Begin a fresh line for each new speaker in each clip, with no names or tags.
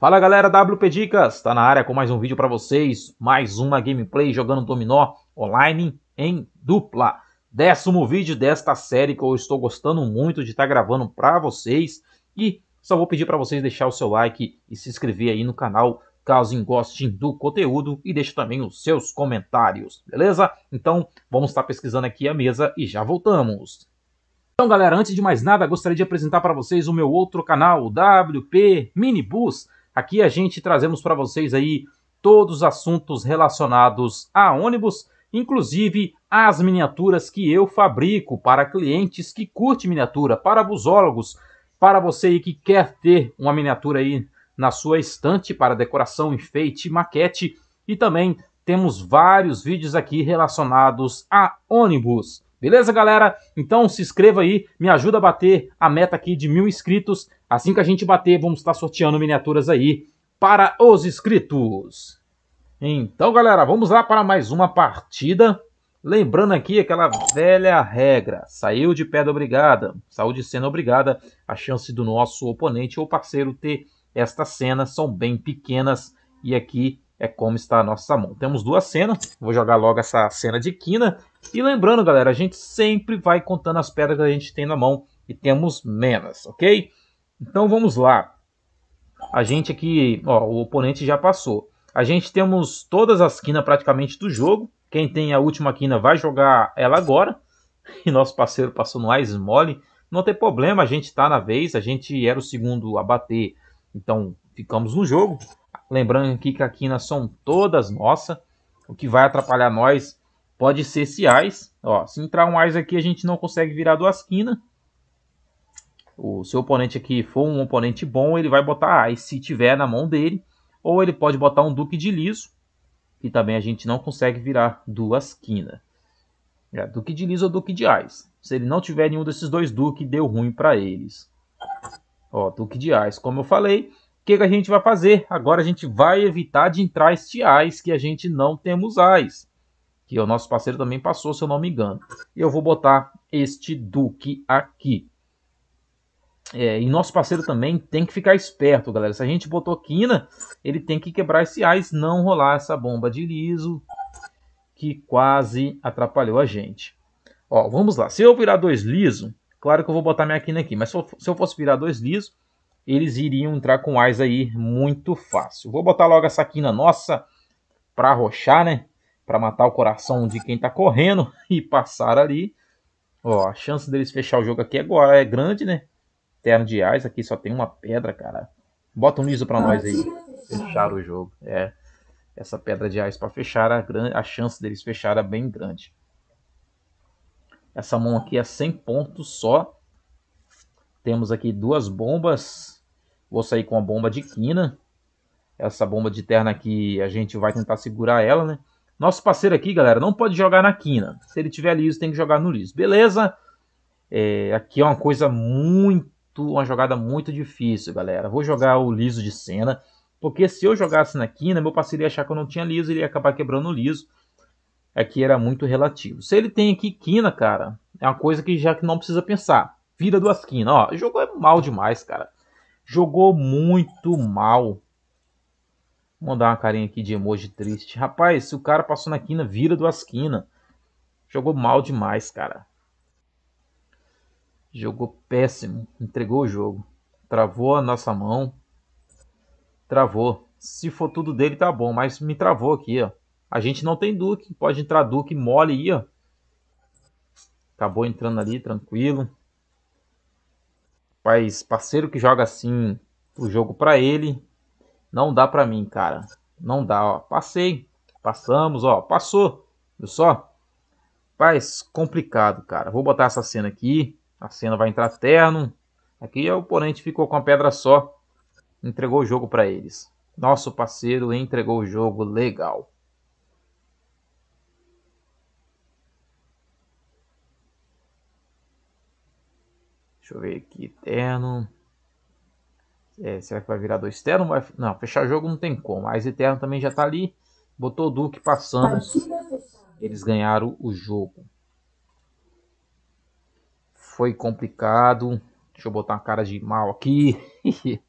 Fala galera, WP Dicas, tá na área com mais um vídeo para vocês, mais uma gameplay jogando dominó online em dupla. Décimo vídeo desta série que eu estou gostando muito de estar tá gravando para vocês e só vou pedir para vocês deixar o seu like e se inscrever aí no canal caso gostem do conteúdo e deixe também os seus comentários, beleza? Então vamos estar tá pesquisando aqui a mesa e já voltamos. Então galera, antes de mais nada gostaria de apresentar para vocês o meu outro canal, WP Minibus Aqui a gente trazemos para vocês aí todos os assuntos relacionados a ônibus, inclusive as miniaturas que eu fabrico para clientes que curtem miniatura, para busólogos, para você aí que quer ter uma miniatura aí na sua estante para decoração, enfeite, maquete e também temos vários vídeos aqui relacionados a ônibus. Beleza, galera? Então se inscreva aí, me ajuda a bater a meta aqui de mil inscritos Assim que a gente bater, vamos estar sorteando miniaturas aí para os inscritos. Então, galera, vamos lá para mais uma partida. Lembrando aqui aquela velha regra, saiu de pedra obrigada, saiu de cena obrigada, a chance do nosso oponente ou parceiro ter esta cena são bem pequenas e aqui é como está a nossa mão. Temos duas cenas, vou jogar logo essa cena de quina e lembrando galera, a gente sempre vai contando as pedras que a gente tem na mão e temos menos, ok? Então vamos lá. A gente aqui, ó, o oponente já passou. A gente temos todas as quinas praticamente do jogo. Quem tem a última quina vai jogar ela agora. E nosso parceiro passou no Ice Mole. Não tem problema, a gente está na vez. A gente era o segundo a bater. Então ficamos no jogo. Lembrando aqui que as quinas são todas nossas. O que vai atrapalhar nós pode ser esse Ice. Ó, se entrar um Ice aqui, a gente não consegue virar duas quinas o seu oponente aqui for um oponente bom, ele vai botar Ais se tiver na mão dele. Ou ele pode botar um Duque de Liso, que também a gente não consegue virar duas quinas. É, Duque de Liso ou Duque de Ais. Se ele não tiver nenhum desses dois Duque, deu ruim para eles. Ó, Duque de Ais, como eu falei. O que, que a gente vai fazer? Agora a gente vai evitar de entrar este Ais, que a gente não temos Ais. Que o nosso parceiro também passou, se eu não me engano. E eu vou botar este Duque aqui. É, e nosso parceiro também tem que ficar esperto, galera. Se a gente botou quina, ele tem que quebrar esse ice, não rolar essa bomba de liso que quase atrapalhou a gente. Ó, vamos lá. Se eu virar dois liso, claro que eu vou botar minha quina aqui, mas se eu fosse virar dois liso, eles iriam entrar com ice aí muito fácil. Vou botar logo essa quina nossa pra arrochar, né? Pra matar o coração de quem tá correndo e passar ali. Ó, a chance deles fechar o jogo aqui agora é grande, né? terno de ais, aqui só tem uma pedra, cara. Bota um liso para nós aí. Fechar o jogo. É. Essa pedra de ais para fechar, a, grande a chance deles fechar é bem grande. Essa mão aqui é 100 pontos só. Temos aqui duas bombas. Vou sair com a bomba de quina. Essa bomba de terna aqui, a gente vai tentar segurar ela, né? Nosso parceiro aqui, galera, não pode jogar na quina. Se ele tiver liso, tem que jogar no liso. Beleza? É, aqui é uma coisa muito muito, uma jogada muito difícil, galera. Vou jogar o liso de cena, porque se eu jogasse na quina, meu parceiro ia achar que eu não tinha liso, e ia acabar quebrando o liso. Aqui é era muito relativo. Se ele tem aqui quina, cara, é uma coisa que já que não precisa pensar. Vira duas quinas, ó. Jogou mal demais, cara. Jogou muito mal. Vou mandar uma carinha aqui de emoji triste. Rapaz, se o cara passou na quina, vira duas quinas. Jogou mal demais, cara jogou péssimo, entregou o jogo, travou a nossa mão, travou. Se for tudo dele, tá bom, mas me travou aqui, ó. A gente não tem Duque, pode entrar Duque mole aí, ó. Acabou entrando ali, tranquilo. Mas parceiro que joga assim o jogo pra ele, não dá pra mim, cara. Não dá, ó. Passei, passamos, ó, passou, viu só? Mas complicado, cara. Vou botar essa cena aqui. A cena vai entrar terno. Aqui é o oponente ficou com a pedra só. Entregou o jogo para eles. Nosso parceiro entregou o jogo legal. Deixa eu ver aqui. Eterno. É, será que vai virar dois terno? Não, fechar jogo não tem como. Mas Eterno também já tá ali. Botou o Duque passando. Eles ganharam o jogo foi complicado. Deixa eu botar uma cara de mal aqui.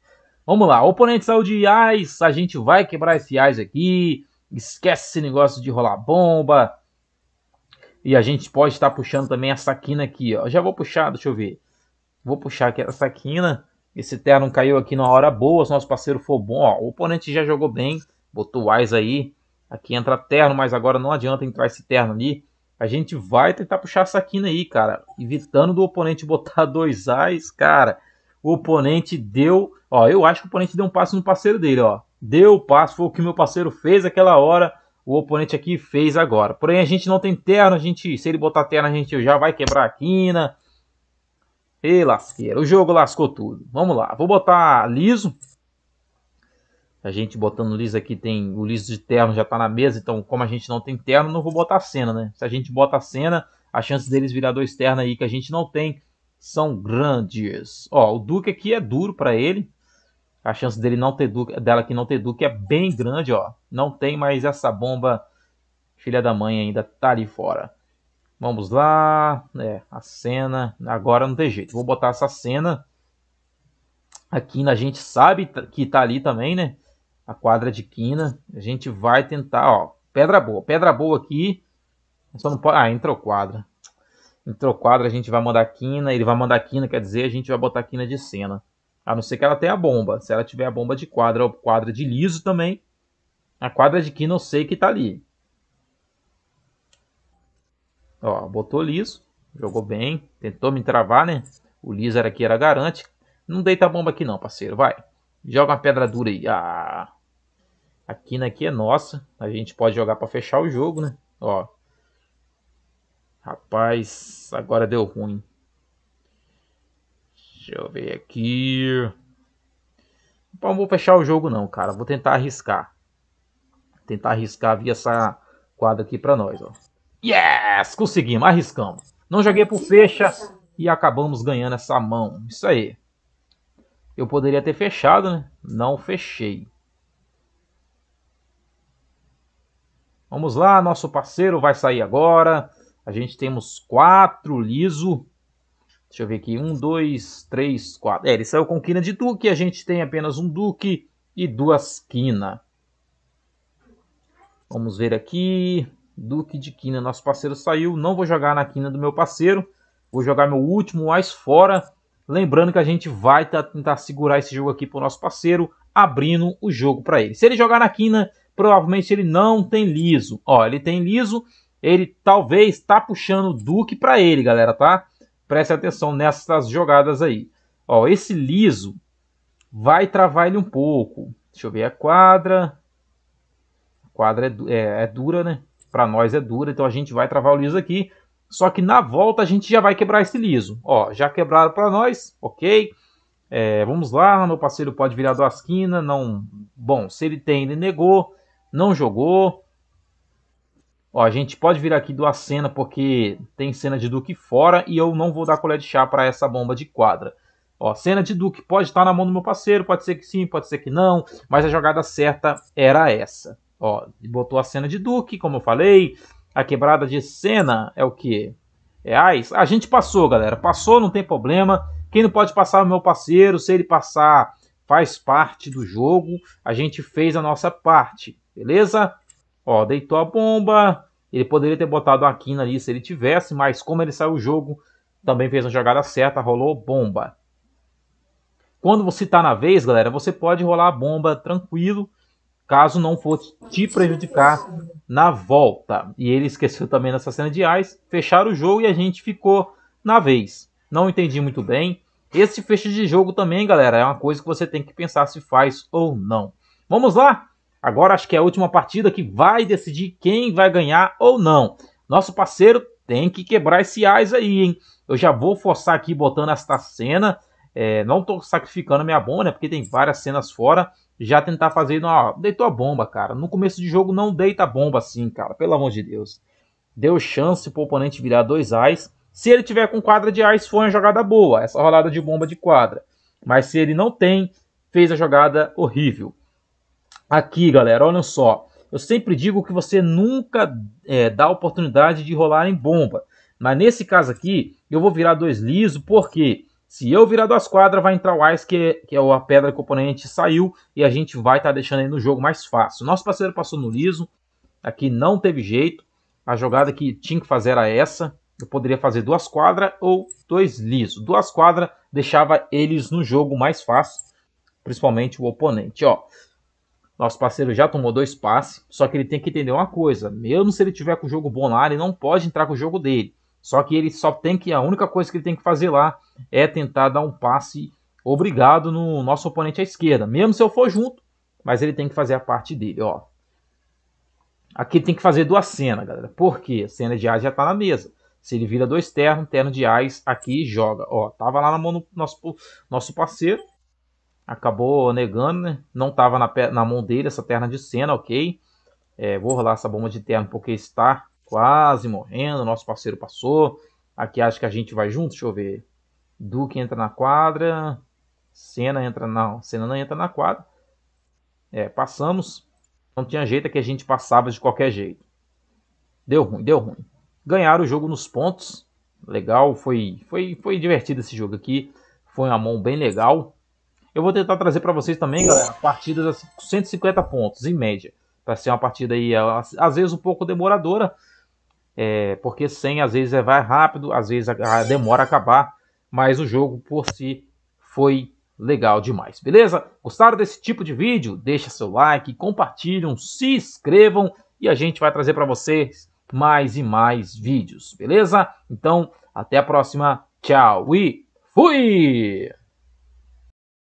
Vamos lá, oponente saiu de Ais, a gente vai quebrar esse Ais aqui. Esquece esse negócio de rolar bomba. E a gente pode estar puxando também essa quina aqui, ó. Já vou puxar, deixa eu ver. Vou puxar aqui essa quina. Esse terno caiu aqui na hora boa, se nosso parceiro for bom, ó. O oponente já jogou bem, botou o Ais aí. Aqui entra terno, mas agora não adianta entrar esse terno ali. A gente vai tentar puxar essa quina aí, cara. Evitando do oponente botar dois A's, cara. O oponente deu. Ó, eu acho que o oponente deu um passo no parceiro dele, ó. Deu o passo, foi o que meu parceiro fez aquela hora. O oponente aqui fez agora. Porém, a gente não tem terno. A gente, se ele botar terno, a gente já vai quebrar a quina. E lasqueira. O jogo lascou tudo. Vamos lá. Vou botar liso. A gente botando o Liz aqui tem. O Liz de terno já tá na mesa, então como a gente não tem terno, não vou botar a cena, né? Se a gente bota a cena, as chances deles virar dois ternos aí que a gente não tem são grandes. Ó, o Duque aqui é duro para ele. A chance dele não ter Duque, dela que não ter Duque é bem grande, ó. Não tem mais essa bomba. Filha da mãe ainda tá ali fora. Vamos lá. É, a cena. Agora não tem jeito. Vou botar essa cena. Aqui a gente sabe que tá ali também, né? a quadra de quina. A gente vai tentar, ó, pedra boa, pedra boa aqui. Só não pode, ah, entrou quadra. Entrou quadra, a gente vai mandar quina, ele vai mandar quina, quer dizer, a gente vai botar quina de cena. A não ser que ela tenha a bomba. Se ela tiver a bomba de quadra ou quadra de liso também, a quadra de quina eu sei que tá ali. Ó, botou liso, jogou bem, tentou me travar, né? O liso era aqui, era garante. Não deita a bomba aqui não, parceiro, vai. Joga uma pedra dura aí. Ah, a quina né, aqui é nossa. A gente pode jogar para fechar o jogo, né? Ó. Rapaz, agora deu ruim. Deixa eu ver aqui. Não vou fechar o jogo não, cara. Vou tentar arriscar. Vou tentar arriscar via essa quadra aqui para nós, ó. Yes! Conseguimos, arriscamos. Não joguei por fecha e acabamos ganhando essa mão. Isso aí. Eu poderia ter fechado, né? Não fechei. Vamos lá, nosso parceiro vai sair agora. A gente temos quatro liso. Deixa eu ver aqui. Um, dois, três, quatro. É, ele saiu com quina de duque. A gente tem apenas um duque e duas quina. Vamos ver aqui. Duque de quina. Nosso parceiro saiu. Não vou jogar na quina do meu parceiro. Vou jogar meu último as fora. Lembrando que a gente vai tá, tentar segurar esse jogo aqui para o nosso parceiro, abrindo o jogo para ele. Se ele jogar na quina, provavelmente ele não tem liso. Ó, ele tem liso, ele talvez está puxando o Duque para ele, galera, tá? Preste atenção nessas jogadas aí. Ó, esse liso vai travar ele um pouco. Deixa eu ver a é quadra. A quadra é, é, é dura, né? Para nós é dura, então a gente vai travar o liso aqui. Só que na volta a gente já vai quebrar esse liso. Ó, já quebraram para nós, ok? É, vamos lá, meu parceiro pode virar do não... Bom, se ele tem, ele negou não jogou. Ó, a gente pode vir aqui do cena porque tem cena de Duque fora e eu não vou dar colher de chá para essa bomba de quadra. Ó, cena de Duque pode estar na mão do meu parceiro, pode ser que sim, pode ser que não, mas a jogada certa era essa. Ó, botou a cena de Duque, como eu falei, a quebrada de cena é o que? É Ice. A gente passou, galera. Passou, não tem problema. Quem não pode passar é o meu parceiro. Se ele passar, faz parte do jogo. A gente fez a nossa parte. Beleza? Ó, deitou a bomba. Ele poderia ter botado a quina ali se ele tivesse, mas como ele saiu o jogo, também fez uma jogada certa, rolou bomba. Quando você está na vez, galera, você pode rolar a bomba tranquilo, caso não fosse te prejudicar na volta. E ele esqueceu também nessa cena de ais, fecharam o jogo e a gente ficou na vez. Não entendi muito bem. Esse fecho de jogo também, galera, é uma coisa que você tem que pensar se faz ou não. Vamos lá? Agora acho que é a última partida que vai decidir quem vai ganhar ou não. Nosso parceiro tem que quebrar esse ais aí, hein? Eu já vou forçar aqui botando esta cena. É, não tô sacrificando minha bomba, né? Porque tem várias cenas fora. Já tentar fazer. Ó, deitou a bomba, cara. No começo de jogo não deita a bomba assim, cara. Pelo amor de Deus. Deu chance pro oponente virar dois ais. Se ele tiver com quadra de ais, foi uma jogada boa. Essa rolada de bomba de quadra. Mas se ele não tem, fez a jogada horrível. Aqui, galera, olha só. Eu sempre digo que você nunca é, dá oportunidade de rolar em bomba. Mas nesse caso aqui, eu vou virar dois liso, porque se eu virar duas quadras, vai entrar o Ice, que, é, que é a pedra oponente saiu, e a gente vai estar tá deixando ele no jogo mais fácil. Nosso parceiro passou no liso, aqui não teve jeito. A jogada que tinha que fazer era essa. Eu poderia fazer duas quadras ou dois liso. Duas quadras deixava eles no jogo mais fácil, principalmente o oponente. Ó, nosso parceiro já tomou dois passes, só que ele tem que entender uma coisa: mesmo se ele tiver com o jogo bom lá, ele não pode entrar com o jogo dele. Só que ele só tem que. A única coisa que ele tem que fazer lá é tentar dar um passe obrigado no nosso oponente à esquerda. Mesmo se eu for junto, mas ele tem que fazer a parte dele. Ó. Aqui tem que fazer duas cenas, galera. Por A cena de Ais já está na mesa. Se ele vira dois ternos, terno de Ais aqui joga. Ó, tava lá na mão do nosso, nosso parceiro acabou negando, né? Não estava na, na, mão dele essa terna de cena, ok. É, vou rolar essa bomba de terno porque está quase morrendo. Nosso parceiro passou. Aqui acho que a gente vai junto, deixa eu ver. Duke entra na quadra. cena entra, não. cena não entra na quadra. É, passamos. Não tinha jeito, é que a gente passava de qualquer jeito. Deu ruim, deu ruim. Ganharam o jogo nos pontos. Legal, foi, foi, foi divertido esse jogo aqui. Foi uma mão bem legal. Eu vou tentar trazer para vocês também, galera, partidas a 150 pontos, em média. Para ser uma partida aí, às vezes um pouco demoradora, é, porque 100 às vezes é, vai rápido, às vezes demora a acabar, mas o jogo por si foi legal demais, beleza? Gostaram desse tipo de vídeo? Deixa seu like, compartilham, se inscrevam e a gente vai trazer para vocês mais e mais vídeos, beleza? Então, até a próxima, tchau e fui!